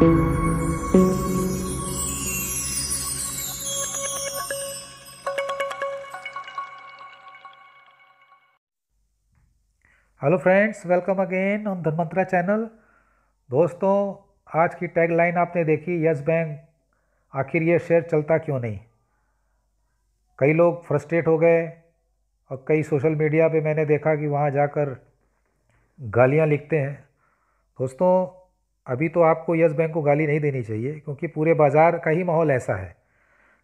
hello friends welcome again on Dhanmantra channel दोस्तों आज की टैगलाइन आपने देखी यस बैंक आखिर ये शेयर चलता क्यों नहीं कई लोग फ्रस्ट्रेट हो गए और कई सोशल मीडिया पे मैंने देखा कि वहाँ जाकर गालियाँ लिखते हैं दोस्तों अभी तो आपको यस बैंक को गाली नहीं देनी चाहिए क्योंकि पूरे बाज़ार का ही माहौल ऐसा है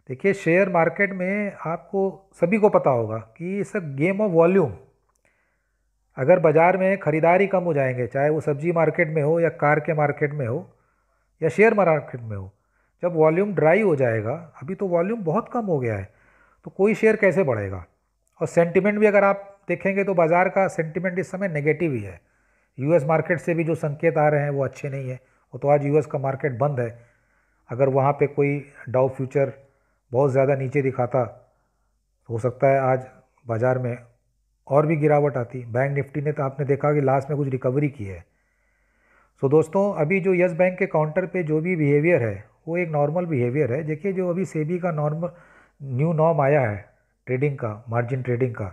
देखिए शेयर मार्केट में आपको सभी को पता होगा कि इस गेम ऑफ वॉल्यूम अगर बाज़ार में ख़रीदारी कम हो जाएंगे चाहे वो सब्जी मार्केट में हो या कार के मार्केट में हो या शेयर मार्केट में हो जब वॉल्यूम ड्राई हो जाएगा अभी तो वॉल्यूम बहुत कम हो गया है तो कोई शेयर कैसे बढ़ेगा और सेंटिमेंट भी अगर आप देखेंगे तो बाज़ार का सेंटिमेंट इस समय नेगेटिव ही है यूएस मार्केट से भी जो संकेत आ रहे हैं वो अच्छे नहीं है वो तो आज यूएस का मार्केट बंद है अगर वहाँ पे कोई डाउ फ्यूचर बहुत ज़्यादा नीचे दिखाता तो हो सकता है आज बाज़ार में और भी गिरावट आती बैंक निफ्टी ने तो आपने देखा कि लास्ट में कुछ रिकवरी की है सो दोस्तों अभी जो यस बैंक के काउंटर पे जो भी बिहेवियर है वो एक नॉर्मल बिहेवियर है देखिए जो अभी सेबी का नॉर्मल न्यू नॉर्म आया है ट्रेडिंग का मार्जिन ट्रेडिंग का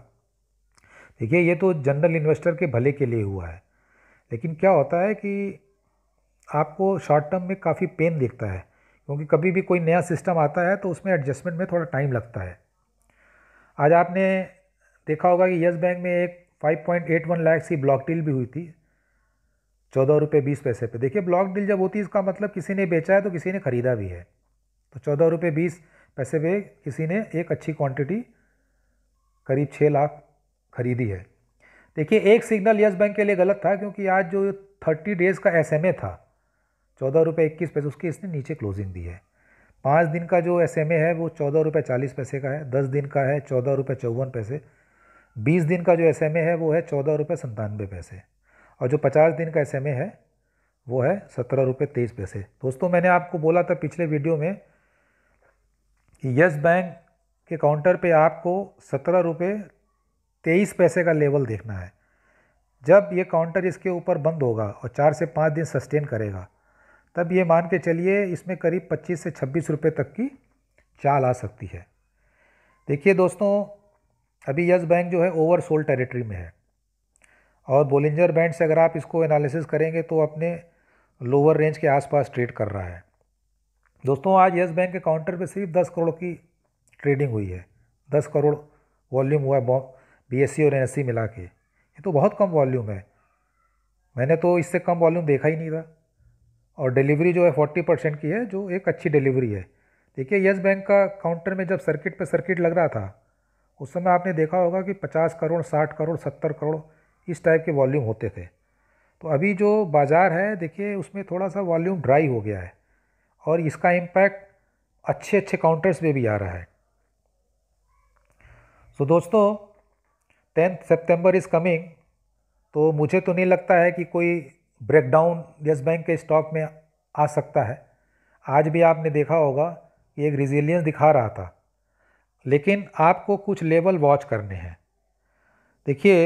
देखिए ये तो जनरल इन्वेस्टर के भले के लिए हुआ है लेकिन क्या होता है कि आपको शॉर्ट टर्म में काफ़ी पेन दिखता है क्योंकि कभी भी कोई नया सिस्टम आता है तो उसमें एडजस्टमेंट में थोड़ा टाइम लगता है आज आपने देखा होगा कि यस बैंक में एक 5.81 लाख की ब्लॉक डील भी हुई थी चौदह रुपये बीस पैसे पे देखिए ब्लॉक डील जब होती है इसका मतलब किसी ने बेचा है तो किसी ने ख़रीदा भी है तो चौदह रुपये बीस पैसे पे किसी ने एक अच्छी क्वांटिटी करीब छः लाख खरीदी है देखिए एक सिग्नल यस बैंक के लिए गलत था क्योंकि आज जो थर्टी डेज़ का एस था चौदह रुपये इक्कीस पैसे उसकी इसने नीचे क्लोजिंग दी है पाँच दिन का जो एस है वो चौदह रुपये चालीस पैसे का है दस दिन का है चौदह रुपये चौवन पैसे बीस दिन का जो एस है वो है चौदह रुपये संतानवे पैसे और जो पचास दिन का एस है वो है सत्रह रुपये तेईस पैसे दोस्तों मैंने आपको बोला था पिछले वीडियो में कि यस बैंक के काउंटर पे आपको सत्रह रुपये तेईस पैसे का लेवल देखना है जब ये काउंटर इसके ऊपर बंद होगा और चार से पाँच दिन सस्टेन करेगा तब ये मान के चलिए इसमें करीब पच्चीस से छब्बीस रुपये तक की चाल आ सकती है देखिए दोस्तों अभी यस बैंक जो है ओवर सोल टेरेटरी में है और बोलिंजर बैंड से अगर आप इसको एनालिसिस करेंगे तो अपने लोअर रेंज के आसपास ट्रेड कर रहा है दोस्तों आज यस बैंक के काउंटर पे सिर्फ दस करोड़ की ट्रेडिंग हुई है दस करोड़ वॉल्यूम हुआ है बी और एन मिला के ये तो बहुत कम वॉल्यूम है मैंने तो इससे कम वॉल्यूम देखा ही नहीं था और डिलीवरी जो है फोर्टी परसेंट की है जो एक अच्छी डिलीवरी है देखिए येस बैंक का काउंटर में जब सर्किट पे सर्किट लग रहा था उस समय आपने देखा होगा कि पचास करोड़ साठ करोड़ सत्तर करोड़ इस टाइप के वॉल्यूम होते थे तो अभी जो बाज़ार है देखिए उसमें थोड़ा सा वॉल्यूम ड्राई हो गया है और इसका इम्पैक्ट अच्छे अच्छे काउंटर्स में भी आ रहा है सो तो so, दोस्तों टेंथ सेप्टेम्बर इज़ कमिंग तो मुझे तो नहीं लगता है कि कोई ब्रेकडाउन यस बैंक के स्टॉक में आ सकता है आज भी आपने देखा होगा कि एक रिजिलियंस दिखा रहा था लेकिन आपको कुछ लेवल वॉच करने हैं देखिए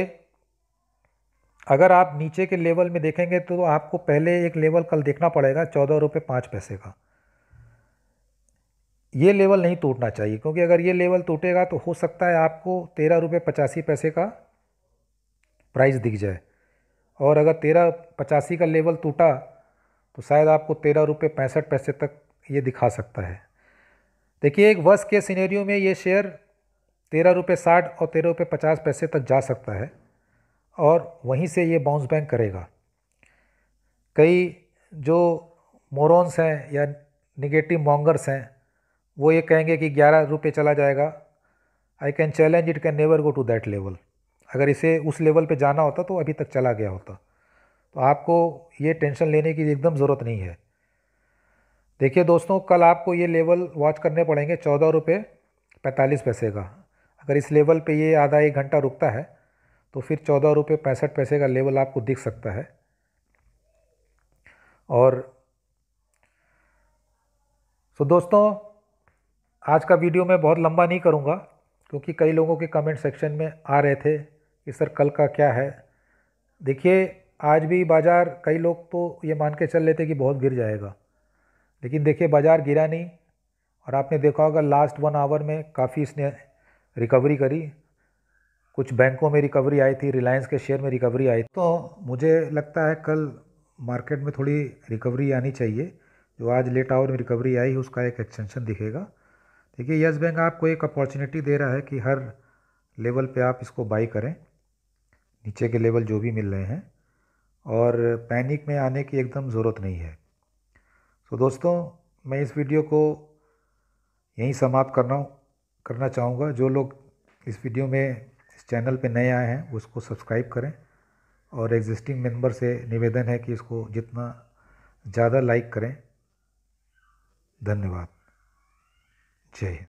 अगर आप नीचे के लेवल में देखेंगे तो आपको पहले एक लेवल कल देखना पड़ेगा चौदह रुपये पाँच पैसे का ये लेवल नहीं टूटना चाहिए क्योंकि अगर ये लेवल टूटेगा तो हो सकता है आपको तेरह रुपये पचासी पैसे का प्राइस दिख जाए और अगर तेरह पचासी का लेवल टूटा तो शायद आपको तेरह रुपये पैंसठ पैसे तक ये दिखा सकता है देखिए एक वर्ष के सिनेरियो में ये शेयर तेरह रुपये साठ और तेरह रुपये पचास पैसे तक जा सकता है और वहीं से ये बाउंस बैंक करेगा कई जो मोरस हैं या निगेटिव मॉन्गर्स हैं वो ये कहेंगे कि ग्यारह रुपये चला जाएगा I can challenge it can never go to that level अगर इसे उस लेवल पे जाना होता तो अभी तक चला गया होता तो आपको ये टेंशन लेने की एकदम ज़रूरत नहीं है देखिए दोस्तों कल आपको ये लेवल वॉच करने पड़ेंगे चौदह रुपये पैंतालीस पैसे का अगर इस लेवल पे ये आधा एक घंटा रुकता है तो फिर चौदह रुपये पैंसठ पैसे का लेवल आपको दिख सकता है और सो तो दोस्तों आज का वीडियो मैं बहुत लंबा नहीं करूँगा क्योंकि कई लोगों के कमेंट सेक्शन में आ रहे थे कि सर कल का क्या है देखिए आज भी बाज़ार कई लोग तो ये मान के चल लेते कि बहुत गिर जाएगा लेकिन देखिए बाज़ार गिरा नहीं और आपने देखा होगा लास्ट वन आवर में काफ़ी इसने रिकवरी करी कुछ बैंकों में रिकवरी आई थी रिलायंस के शेयर में रिकवरी आई तो मुझे लगता है कल मार्केट में थोड़ी रिकवरी आनी चाहिए जो आज लेट आवर में रिकवरी आई उसका एक एक्सटेंशन दिखेगा देखिए यस बैंक आपको एक अपॉर्चुनिटी दे रहा है कि हर लेवल पे आप इसको बाई करें नीचे के लेवल जो भी मिल रहे हैं और पैनिक में आने की एकदम ज़रूरत नहीं है तो दोस्तों मैं इस वीडियो को यहीं समाप्त करना करना चाहूँगा जो लोग इस वीडियो में इस चैनल पे नए आए हैं उसको सब्सक्राइब करें और एग्जिस्टिंग मेंबर से निवेदन है कि इसको जितना ज़्यादा लाइक करें धन्यवाद जय हिंद